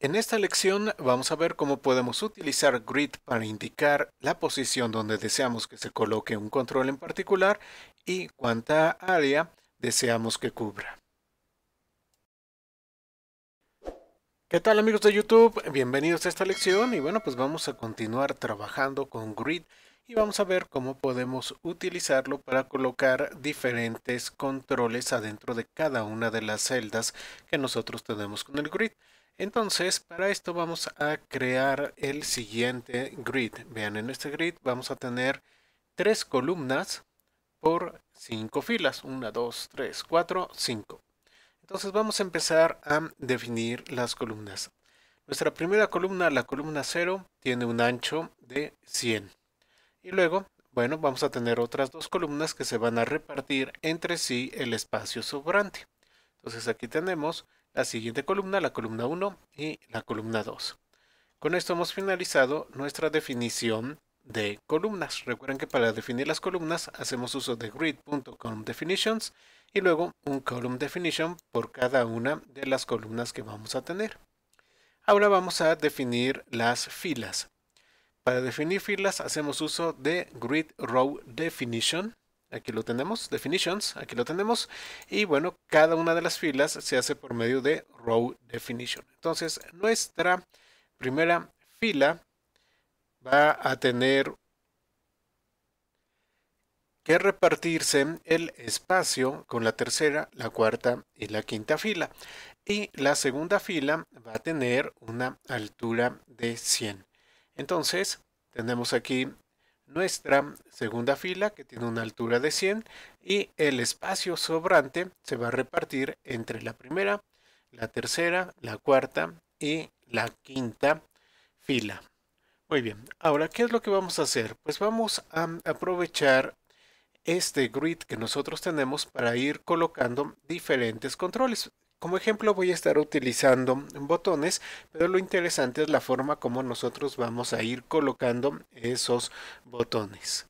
En esta lección vamos a ver cómo podemos utilizar grid para indicar la posición donde deseamos que se coloque un control en particular y cuánta área deseamos que cubra. ¿Qué tal amigos de YouTube? Bienvenidos a esta lección y bueno pues vamos a continuar trabajando con grid y vamos a ver cómo podemos utilizarlo para colocar diferentes controles adentro de cada una de las celdas que nosotros tenemos con el grid. Entonces, para esto vamos a crear el siguiente grid. Vean, en este grid vamos a tener tres columnas por cinco filas. Una, dos, 3, cuatro, 5. Entonces vamos a empezar a definir las columnas. Nuestra primera columna, la columna 0, tiene un ancho de 100. Y luego, bueno, vamos a tener otras dos columnas que se van a repartir entre sí el espacio sobrante. Entonces aquí tenemos la siguiente columna, la columna 1 y la columna 2. Con esto hemos finalizado nuestra definición de columnas. Recuerden que para definir las columnas hacemos uso de grid.columnDefinitions definitions y luego un column definition por cada una de las columnas que vamos a tener. Ahora vamos a definir las filas. Para definir filas hacemos uso de grid row definition Aquí lo tenemos, definitions, aquí lo tenemos. Y bueno, cada una de las filas se hace por medio de row definition. Entonces, nuestra primera fila va a tener que repartirse el espacio con la tercera, la cuarta y la quinta fila. Y la segunda fila va a tener una altura de 100. Entonces, tenemos aquí nuestra segunda fila que tiene una altura de 100 y el espacio sobrante se va a repartir entre la primera, la tercera, la cuarta y la quinta fila. Muy bien, ahora, ¿qué es lo que vamos a hacer? Pues vamos a aprovechar este grid que nosotros tenemos para ir colocando diferentes controles. Como ejemplo voy a estar utilizando botones, pero lo interesante es la forma como nosotros vamos a ir colocando esos botones.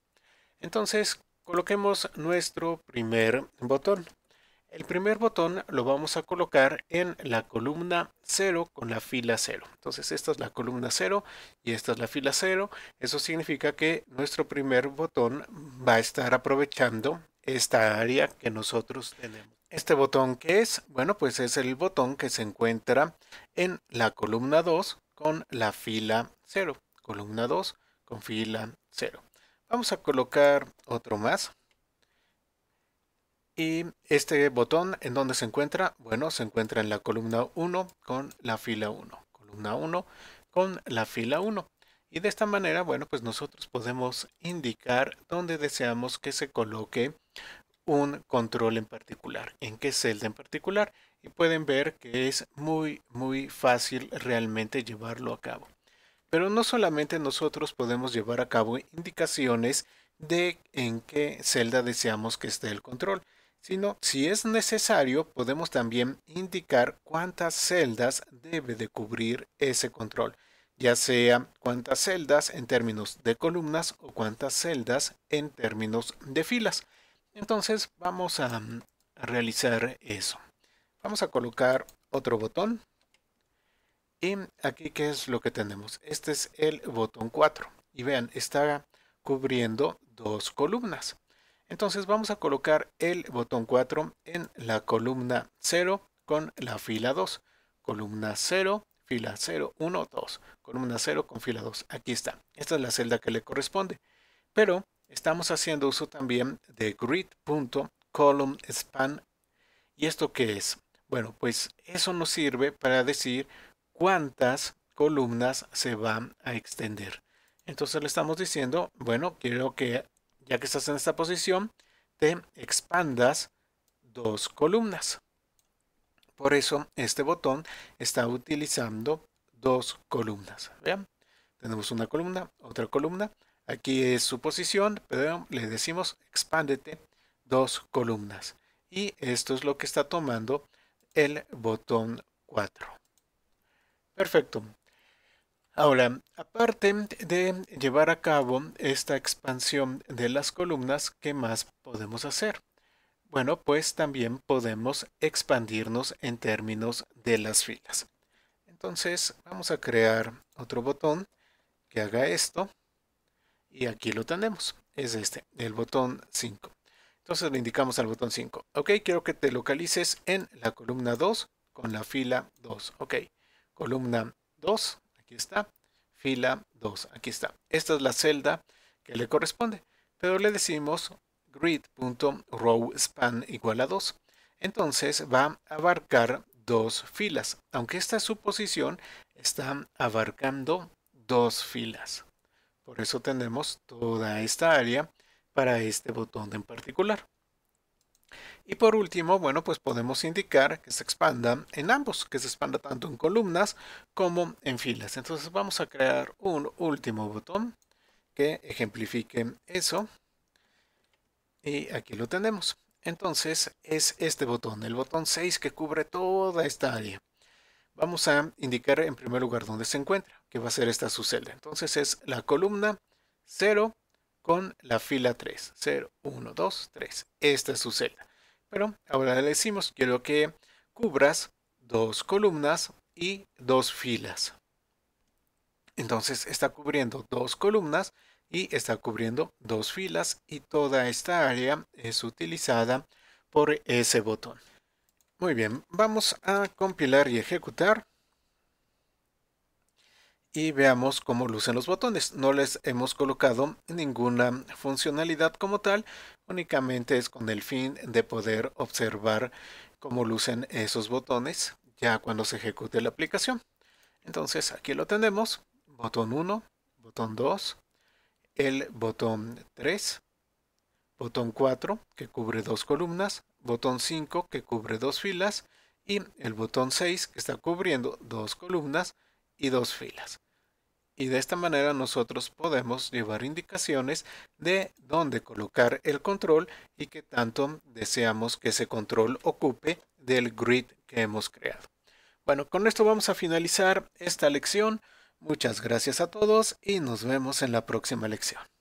Entonces, coloquemos nuestro primer botón. El primer botón lo vamos a colocar en la columna 0 con la fila 0. Entonces esta es la columna 0 y esta es la fila 0. Eso significa que nuestro primer botón va a estar aprovechando esta área que nosotros tenemos. Este botón que es, bueno, pues es el botón que se encuentra en la columna 2 con la fila 0. Columna 2 con fila 0. Vamos a colocar otro más. Y este botón, ¿en dónde se encuentra? Bueno, se encuentra en la columna 1 con la fila 1. Columna 1 con la fila 1. Y de esta manera, bueno, pues nosotros podemos indicar dónde deseamos que se coloque un control en particular, en qué celda en particular, y pueden ver que es muy, muy fácil realmente llevarlo a cabo. Pero no solamente nosotros podemos llevar a cabo indicaciones de en qué celda deseamos que esté el control, sino si es necesario podemos también indicar cuántas celdas debe de cubrir ese control, ya sea cuántas celdas en términos de columnas o cuántas celdas en términos de filas. Entonces vamos a, realizar eso. Vamos a colocar otro botón. Y aquí, ¿qué es lo que tenemos? Este es el botón 4. Y vean, está cubriendo dos columnas. Entonces vamos a colocar el botón 4 en la columna 0 con la fila 2. Columna 0, fila 0, 1, 2. Columna 0 con fila 2. Aquí está. Esta es la celda que le corresponde. Pero Estamos haciendo uso también de grid.column ¿Y esto qué es? Bueno, pues eso nos sirve para decir cuántas columnas se van a extender. Entonces le estamos diciendo, bueno, quiero que ya que estás en esta posición, te expandas dos columnas. Por eso este botón está utilizando dos columnas. ¿Vean? Tenemos una columna, otra columna, Aquí es su posición, pero le decimos expándete dos columnas. Y esto es lo que está tomando el botón 4. Perfecto. Ahora, aparte de llevar a cabo esta expansión de las columnas, ¿qué más podemos hacer? Bueno, pues también podemos expandirnos en términos de las filas. Entonces, vamos a crear otro botón que haga esto. Y aquí lo tenemos. Es este, el botón 5. Entonces le indicamos al botón 5. Ok, quiero que te localices en la columna 2 con la fila 2. Ok, columna 2, aquí está. Fila 2, aquí está. Esta es la celda que le corresponde. Pero le decimos grid.rowSpan igual a 2. Entonces va a abarcar dos filas. Aunque esta suposición está abarcando dos filas. Por eso tenemos toda esta área para este botón en particular. Y por último, bueno, pues podemos indicar que se expanda en ambos, que se expanda tanto en columnas como en filas. Entonces vamos a crear un último botón que ejemplifique eso. Y aquí lo tenemos. Entonces es este botón, el botón 6 que cubre toda esta área. Vamos a indicar en primer lugar dónde se encuentra, que va a ser esta su celda. Entonces es la columna 0 con la fila 3. 0, 1, 2, 3. Esta es su celda. Pero ahora le decimos, quiero que cubras dos columnas y dos filas. Entonces está cubriendo dos columnas y está cubriendo dos filas y toda esta área es utilizada por ese botón. Muy bien, vamos a compilar y ejecutar. Y veamos cómo lucen los botones. No les hemos colocado ninguna funcionalidad como tal, únicamente es con el fin de poder observar cómo lucen esos botones ya cuando se ejecute la aplicación. Entonces aquí lo tenemos, botón 1, botón 2, el botón 3, botón 4 que cubre dos columnas, botón 5 que cubre dos filas y el botón 6 que está cubriendo dos columnas y dos filas. Y de esta manera nosotros podemos llevar indicaciones de dónde colocar el control y qué tanto deseamos que ese control ocupe del grid que hemos creado. Bueno, con esto vamos a finalizar esta lección. Muchas gracias a todos y nos vemos en la próxima lección.